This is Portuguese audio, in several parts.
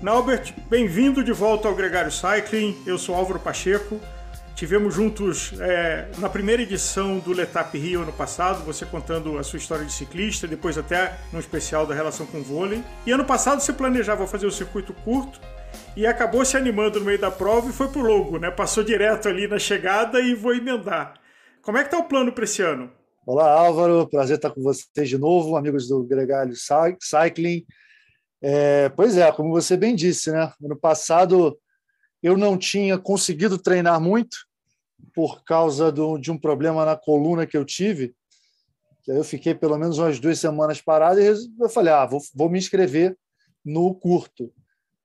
Naubert, bem-vindo de volta ao Gregário Cycling. Eu sou Álvaro Pacheco. Tivemos juntos é, na primeira edição do Letap Rio ano passado, você contando a sua história de ciclista, depois até no especial da relação com o vôlei. E ano passado você planejava fazer o um circuito curto e acabou se animando no meio da prova e foi pro logo, né? Passou direto ali na chegada e vou emendar. Como é que tá o plano para esse ano? Olá, Álvaro. Prazer estar com vocês de novo, amigos do Gregário Cycling. É, pois é, como você bem disse, né? Ano passado eu não tinha conseguido treinar muito por causa do, de um problema na coluna que eu tive. Que eu fiquei pelo menos umas duas semanas parado e eu falei: ah, vou, vou me inscrever no curto.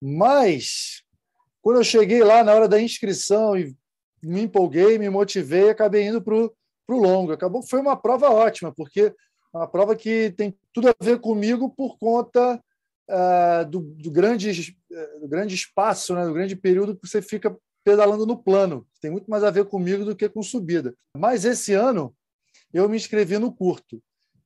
Mas quando eu cheguei lá na hora da inscrição e me empolguei, me motivei, acabei indo para o longo. Acabou, foi uma prova ótima, porque é uma prova que tem tudo a ver comigo por conta ah, do, do, grande, do grande espaço, né, do grande período que você fica pedalando no plano. Tem muito mais a ver comigo do que com subida. Mas esse ano eu me inscrevi no curto.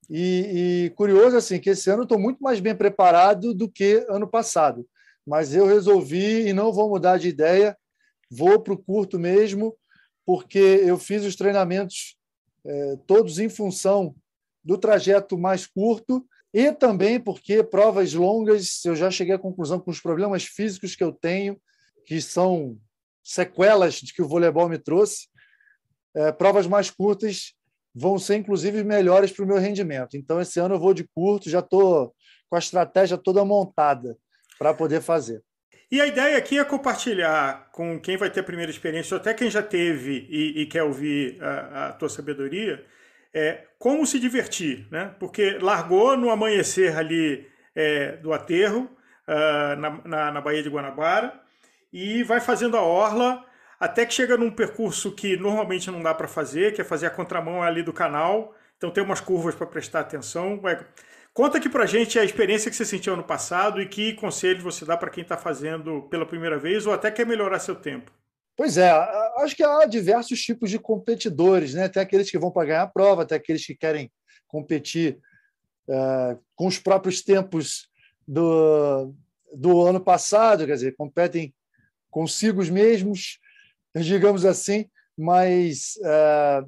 E, e curioso assim que esse ano estou muito mais bem preparado do que ano passado. Mas eu resolvi e não vou mudar de ideia. Vou para o curto mesmo, porque eu fiz os treinamentos eh, todos em função do trajeto mais curto e também porque provas longas, eu já cheguei à conclusão com os problemas físicos que eu tenho, que são sequelas de que o voleibol me trouxe, é, provas mais curtas vão ser, inclusive, melhores para o meu rendimento. Então, esse ano eu vou de curto, já estou com a estratégia toda montada para poder fazer. E a ideia aqui é compartilhar com quem vai ter a primeira experiência, ou até quem já teve e, e quer ouvir a, a tua sabedoria, é, como se divertir, né? Porque largou no amanhecer ali é, do aterro, uh, na, na, na Baía de Guanabara, e vai fazendo a orla até que chega num percurso que normalmente não dá para fazer, que é fazer a contramão ali do canal. Então tem umas curvas para prestar atenção. Conta aqui a gente a experiência que você sentiu ano passado e que conselhos você dá para quem está fazendo pela primeira vez ou até quer melhorar seu tempo. Pois é, acho que há diversos tipos de competidores, né? Tem aqueles que vão para ganhar a prova, tem aqueles que querem competir uh, com os próprios tempos do, do ano passado, quer dizer, competem consigo mesmos, digamos assim, mas uh,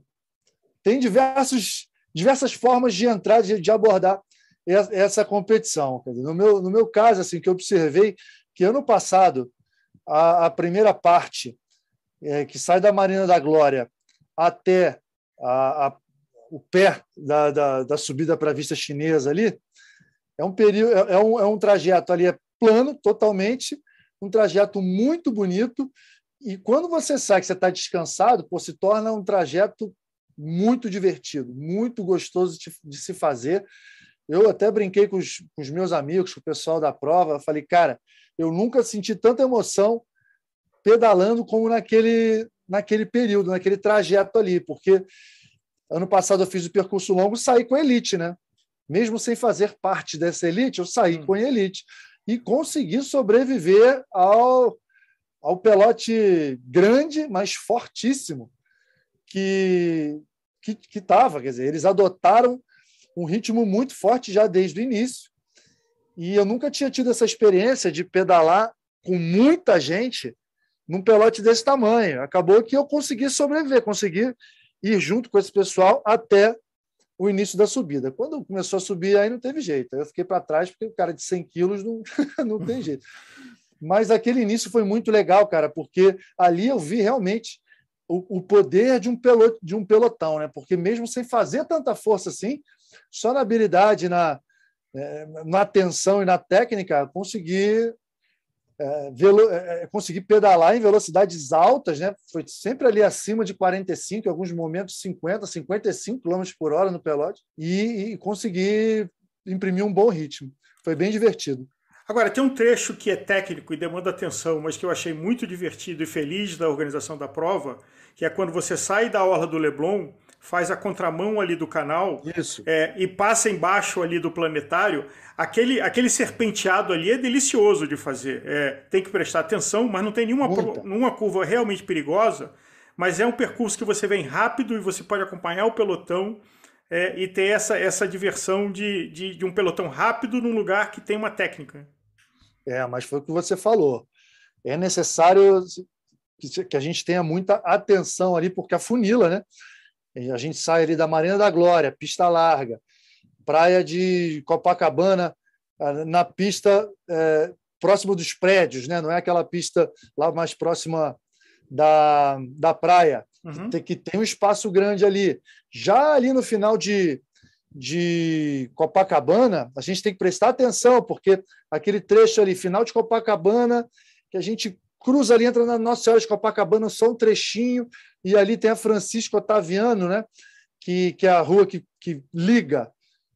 tem diversos, diversas formas de entrar, de, de abordar essa, competição. Dizer, no, meu, no meu caso, assim, que eu observei que ano passado a, a primeira parte é, que sai da Marina da Glória até a, a, o pé da, da, da subida para a vista chinesa ali, é um, período, é, é um, é um trajeto ali é plano totalmente, um trajeto muito bonito. E quando você sai, que você está descansado, pô, se torna um trajeto muito divertido, muito gostoso de, de se fazer. Eu até brinquei com os, com os, meus amigos, com o pessoal da prova, falei, cara, eu nunca senti tanta emoção pedalando como naquele, naquele período, naquele trajeto ali, porque ano passado eu fiz o percurso longo saí com elite, né? Mesmo sem fazer parte dessa elite, eu saí hum. com elite e consegui sobreviver ao, ao pelote grande, mas fortíssimo, que que estava. Quer dizer, eles adotaram um ritmo muito forte já desde o início. E eu nunca tinha tido essa experiência de pedalar com muita gente num pelote desse tamanho. Acabou que eu consegui sobreviver, consegui ir junto com esse pessoal até o início da subida. Quando começou a subir, aí não teve jeito. Eu fiquei para trás, porque o cara de 100 quilos não, não tem jeito. Mas aquele início foi muito legal, cara, porque ali eu vi realmente o, o poder de um, pelote de um pelotão, né? Porque mesmo sem fazer tanta força assim, só na habilidade, na, eh, na atenção e na técnica, conseguir é, velo, é, é conseguir pedalar em velocidades altas, né? Foi sempre ali acima de 45, em alguns momentos 50, 55 km por hora no pelote, e, e conseguir imprimir um bom ritmo. Foi bem divertido. Agora, tem um trecho que é técnico e demanda atenção, mas que eu achei muito divertido e feliz da organização da prova, que é quando você sai da orla do Leblon faz a contramão ali do canal Isso. É, e passa embaixo ali do planetário, aquele, aquele serpenteado ali é delicioso de fazer. É, tem que prestar atenção, mas não tem nenhuma, nenhuma curva realmente perigosa. Mas é um percurso que você vem rápido e você pode acompanhar o pelotão é, e ter essa, essa diversão de, de, de um pelotão rápido num lugar que tem uma técnica. É, mas foi o que você falou. É necessário que a gente tenha muita atenção ali, porque a funila, né? A gente sai ali da Marina da Glória, pista larga, praia de Copacabana, na pista é, próximo dos prédios, né? não é aquela pista lá mais próxima da, da praia, uhum. que, tem um espaço grande ali. Já ali no final de, de Copacabana, a gente tem que prestar atenção, porque aquele trecho ali, final de Copacabana, que a gente cruza ali, entra na Nossa Senhora de Copacabana, só um trechinho, e ali tem a Francisco Otaviano, né? que, que é a rua que, que liga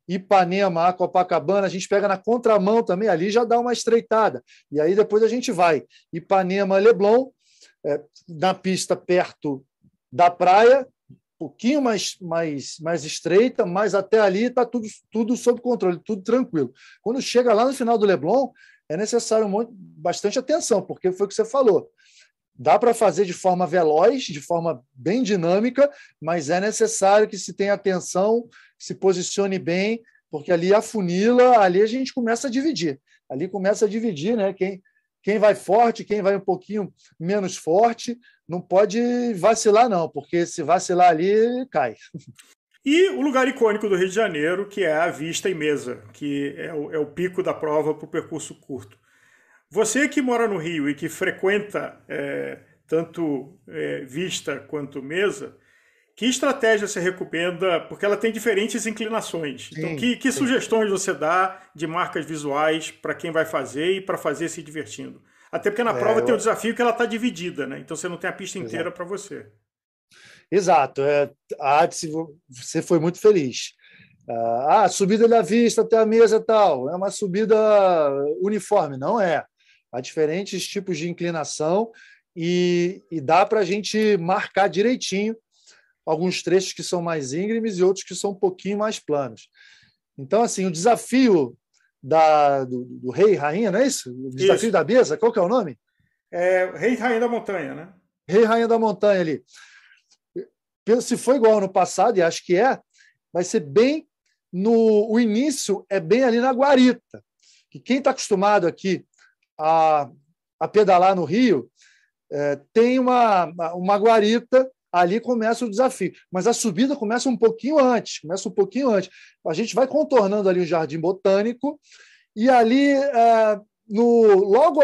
Ipanema a Copacabana, a gente pega na contramão também, ali já dá uma estreitada. E aí depois a gente vai Ipanema Leblon, é, na pista perto da praia, um pouquinho mais, mais, mais estreita, mas até ali está tudo, tudo sob controle, tudo tranquilo. Quando chega lá no final do Leblon, é necessário bastante atenção, porque foi o que você falou. Dá para fazer de forma veloz, de forma bem dinâmica, mas é necessário que se tenha atenção, se posicione bem, porque ali afunila, ali a gente começa a dividir. Ali começa a dividir, né? Quem, quem vai forte, quem vai um pouquinho menos forte, não pode vacilar, não, porque se vacilar ali, cai. E o lugar icônico do Rio de Janeiro, que é a Vista e Mesa, que é o, é o pico da prova para o percurso curto. Você que mora no Rio e que frequenta é, tanto é, Vista quanto Mesa, que estratégia você recomenda? Porque ela tem diferentes inclinações. Então, sim, então, que, que sugestões você dá de marcas visuais para quem vai fazer e para fazer se divertindo? Até porque na é, prova eu... tem o desafio que ela está dividida, né? Então você não tem a pista Exato. inteira para você. Exato. É, a se você foi muito feliz. Ah, ah, subida da vista até a mesa tal. É uma subida uniforme, não é. Há diferentes tipos de inclinação e, e dá para a gente marcar direitinho alguns trechos que são mais íngremes e outros que são um pouquinho mais planos. Então, assim, o desafio da, do, do rei e rainha, não é isso? O desafio isso. da mesa, qual que é o nome? É, rei e rainha da montanha, né? Rei e rainha da montanha ali se for igual no passado, e acho que é, vai ser bem no o início é bem ali na guarita. Que quem está acostumado aqui a, a pedalar no Rio é, tem uma, uma guarita ali começa o desafio. Mas a subida começa um pouquinho antes, começa um pouquinho antes. A gente vai contornando ali o Jardim Botânico e ali é, no logo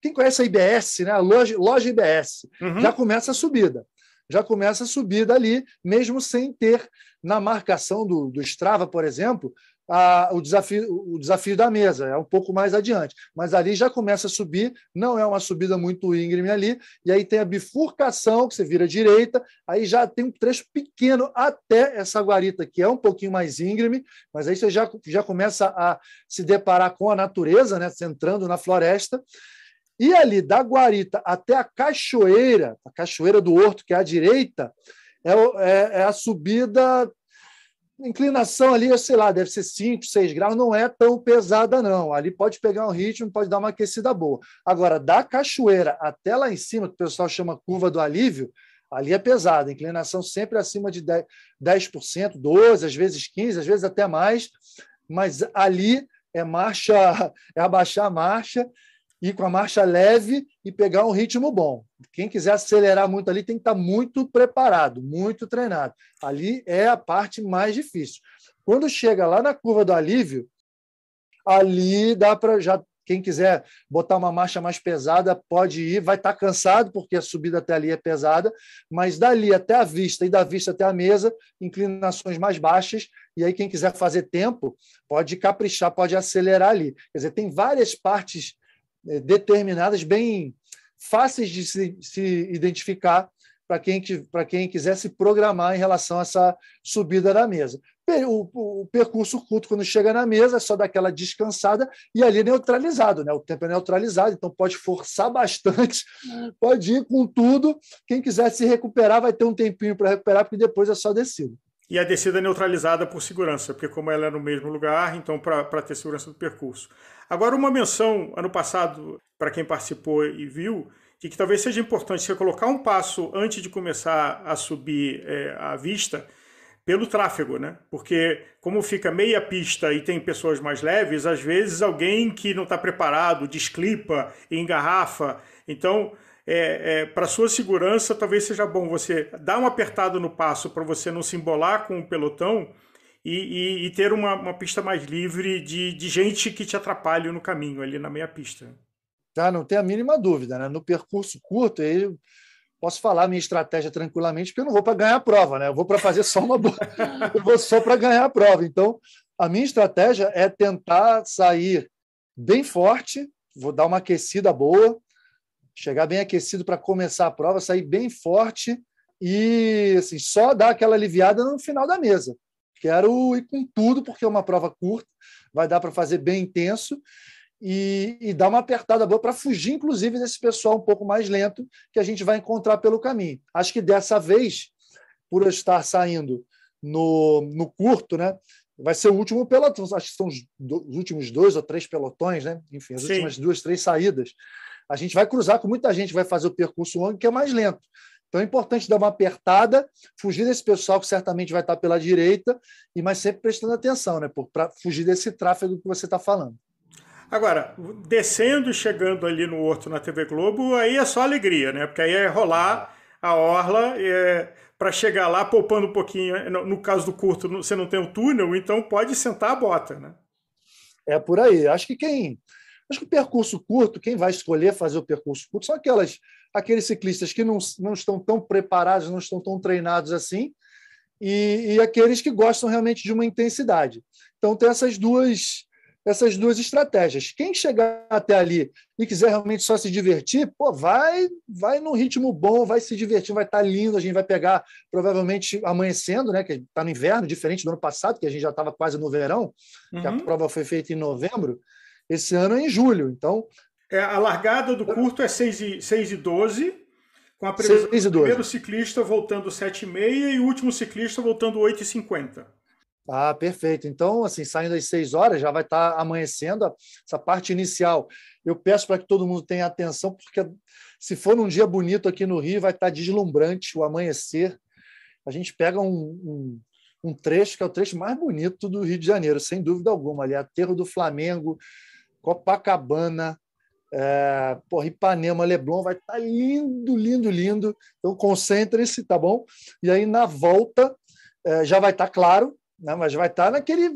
quem conhece a IBS, né? A loja, loja IBS, uhum. já começa a subida já começa a subir dali, mesmo sem ter na marcação do, do Strava, por exemplo, a, o, desafio, o desafio da mesa, é um pouco mais adiante. Mas ali já começa a subir, não é uma subida muito íngreme ali, e aí tem a bifurcação, que você vira à direita, aí já tem um trecho pequeno até essa guarita, que é um pouquinho mais íngreme, mas aí você já, já começa a se deparar com a natureza, né? Você entrando na floresta, e ali da guarita até a cachoeira, a cachoeira do Horto, que é à direita, é, é, é a subida, inclinação ali, sei lá, deve ser 5, 6 graus, não é tão pesada, não. Ali pode pegar um ritmo, pode dar uma aquecida boa. Agora, da cachoeira até lá em cima, que o pessoal chama curva do alívio, ali é pesada, inclinação sempre acima de 10%, 12%, às vezes 15%, às vezes até mais, mas ali é marcha, é abaixar a marcha ir com a marcha leve e pegar um ritmo bom. Quem quiser acelerar muito ali tem que estar muito preparado, muito treinado. Ali é a parte mais difícil. Quando chega lá na curva do alívio, ali dá para já quem quiser botar uma marcha mais pesada pode ir, vai estar tá cansado porque a subida até ali é pesada, mas dali até a vista e da vista até a mesa, inclinações mais baixas, e aí quem quiser fazer tempo pode caprichar, pode acelerar ali. Quer dizer, tem várias partes é, determinadas, bem fáceis de se, se identificar para quem, quem quiser se programar em relação a essa subida da mesa. O, o, percurso curto, quando chega na mesa, é só daquela descansada e ali neutralizado, né? O tempo é neutralizado, então pode forçar bastante, pode ir com tudo. Quem quiser se recuperar vai ter um tempinho para recuperar, porque depois é só descida e a descida neutralizada por segurança, porque como ela é no mesmo lugar, então para ter segurança do percurso. Agora, uma menção, ano passado, para quem participou e viu, de que talvez seja importante você colocar um passo antes de começar a subir é, a vista pelo tráfego, né? Porque como fica meia pista e tem pessoas mais leves, às vezes alguém que não está preparado desclipa, engarrafa. Então, é, é, para sua segurança, talvez seja bom você dar um apertado no passo para você não se embolar com o pelotão e, e, e ter uma, uma, pista mais livre de, de gente que te atrapalhe no caminho, ali na meia pista. Tá, não tem a mínima dúvida. Né? No percurso curto, aí posso falar minha estratégia tranquilamente, porque eu não vou para ganhar a prova, né? Eu vou para fazer só uma boa. eu vou só para ganhar a prova. Então, a minha estratégia é tentar sair bem forte, vou dar uma aquecida boa, chegar bem aquecido para começar a prova, sair bem forte e assim, só dar aquela aliviada no final da mesa. Quero ir com tudo, porque é uma prova curta, vai dar para fazer bem intenso e, e dar uma apertada boa para fugir, inclusive, desse pessoal um pouco mais lento que a gente vai encontrar pelo caminho. Acho que dessa vez, por eu estar saindo no, no curto, né? Vai ser o último pelotão, acho que são os, do, os últimos dois ou três pelotões, né? Enfim, as Sim. últimas duas, três saídas a gente vai cruzar com muita gente, vai fazer o percurso longo, que é mais lento. Então é importante dar uma apertada, fugir desse pessoal que certamente vai estar pela direita, e mas sempre prestando atenção, né? Para fugir desse tráfego que você está falando. Agora, descendo e chegando ali no Horto na TV Globo, aí é só alegria, né? Porque aí é rolar a orla é, para chegar lá poupando um pouquinho. É, no, no caso do curto, você não tem o um túnel, então pode sentar a bota, né? É por aí. Acho que quem acho que o percurso curto, quem vai escolher fazer o percurso curto são aquelas, aqueles ciclistas que não, não estão tão preparados, não estão tão treinados assim, e, e aqueles que gostam realmente de uma intensidade. Então, tem essas duas, essas duas estratégias. Quem chegar até ali e quiser realmente só se divertir, pô, vai, vai num ritmo bom, vai se divertir, vai estar tá lindo, a gente vai pegar provavelmente amanhecendo, né, que está no inverno, diferente do ano passado, que a gente já estava quase no verão, uhum. que a uhum. prova foi feita em novembro. Esse ano é em julho, então. É, a largada do curto é 6 e, 6 e 12, com a previsão do primeiro ciclista voltando 7,5 e o último ciclista voltando 50. Ah, perfeito. Então, assim, saindo às 6 horas, já vai estar tá amanhecendo essa parte inicial. Eu peço para que todo mundo tenha atenção, porque se for num dia bonito aqui no Rio, vai estar tá deslumbrante o amanhecer. A gente pega um, um, um trecho que é o trecho mais bonito do Rio de Janeiro, sem dúvida alguma. Ali, Aterro do Flamengo, Copacabana, é, porra, Ipanema, Leblon, vai estar tá lindo, lindo, lindo. Então concentre-se, tá bom? E aí na volta é, já vai estar tá claro, né? mas vai estar tá naquele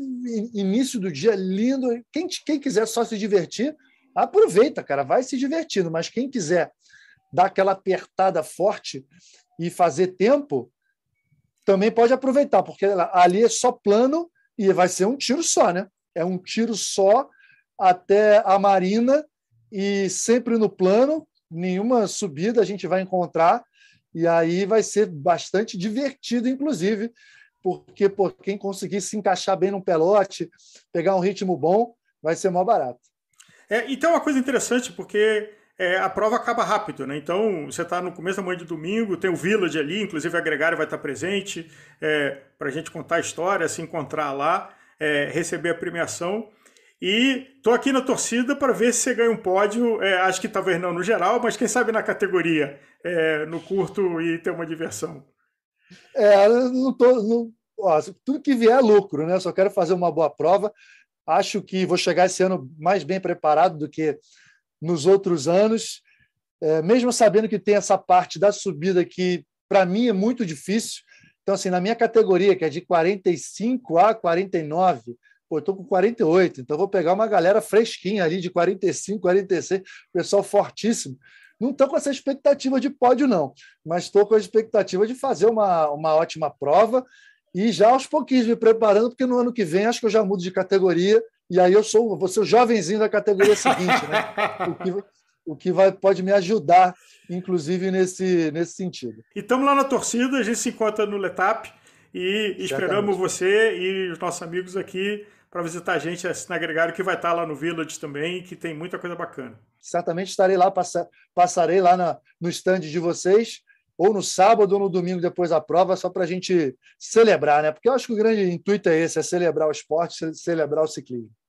início do dia lindo. Quem, quem quiser só se divertir, aproveita, cara, vai se divertindo. Mas quem quiser dar aquela apertada forte e fazer tempo, também pode aproveitar, porque ali é só plano e vai ser um tiro só, né? É um tiro só até a Marina e sempre no plano, nenhuma subida a gente vai encontrar. E aí vai ser bastante divertido, inclusive, porque por quem conseguir se encaixar bem no pelote, pegar um ritmo bom, vai ser mais barato. É, então é uma coisa interessante, porque é, a prova acaba rápido, né? Então você está no começo da manhã de domingo, tem o Village ali, inclusive a Gregária vai estar tá presente é, para a gente contar a história, se encontrar lá, é, receber a premiação. E tô aqui na torcida para ver se você ganha um pódio. É, acho que talvez não no geral, mas quem sabe na categoria, é, no curto e ter uma diversão. É, não tô, não, ó, tudo que vier é lucro, né? Só quero fazer uma boa prova. Acho que vou chegar esse ano mais bem preparado do que nos outros anos, é, mesmo sabendo que tem essa parte da subida que para mim é muito difícil. Então, assim, na minha categoria, que é de 45 a 49, Pô, estou com 48, então vou pegar uma galera fresquinha ali de 45, 46, pessoal fortíssimo. Não estou com essa expectativa de pódio, não, mas estou com a expectativa de fazer uma, uma ótima prova e já aos pouquinhos me preparando, porque no ano que vem acho que eu já mudo de categoria e aí eu sou vou ser o jovenzinho da categoria seguinte, né? O que, o que vai, pode me ajudar, inclusive, nesse, nesse sentido. E estamos lá na torcida, a gente se encontra no Letap e Certamente. esperamos você e os nossos amigos aqui para visitar a gente, assinar é Gregário, que vai estar tá lá no Village também, que tem muita coisa bacana. Certamente estarei lá, passa, passarei lá na, no stand de vocês, ou no sábado ou no domingo depois da prova, só para a gente celebrar, né? Porque eu acho que o grande intuito é esse, é celebrar o esporte, celebrar o ciclismo.